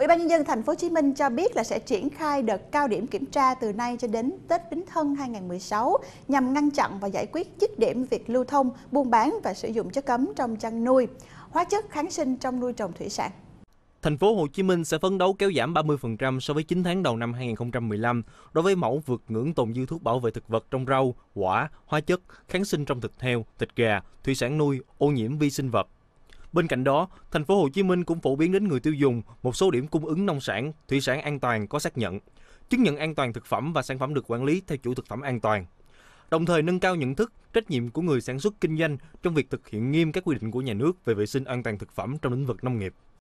Ủy ban nhân dân thành phố Hồ Chí Minh cho biết là sẽ triển khai đợt cao điểm kiểm tra từ nay cho đến Tết Bính Thân 2016 nhằm ngăn chặn và giải quyết dứt điểm việc lưu thông, buôn bán và sử dụng chất cấm trong chăn nuôi, hóa chất kháng sinh trong nuôi trồng thủy sản. Thành phố Hồ Chí Minh sẽ phấn đấu kéo giảm 30% so với 9 tháng đầu năm 2015 đối với mẫu vượt ngưỡng tồn dư thuốc bảo vệ thực vật trong rau, quả, hóa chất, kháng sinh trong thịt heo, thịt gà, thủy sản nuôi, ô nhiễm vi sinh vật, Bên cạnh đó, thành phố Hồ Chí Minh cũng phổ biến đến người tiêu dùng một số điểm cung ứng nông sản, thủy sản an toàn có xác nhận, chứng nhận an toàn thực phẩm và sản phẩm được quản lý theo chủ thực phẩm an toàn. Đồng thời nâng cao nhận thức, trách nhiệm của người sản xuất kinh doanh trong việc thực hiện nghiêm các quy định của nhà nước về vệ sinh an toàn thực phẩm trong lĩnh vực nông nghiệp.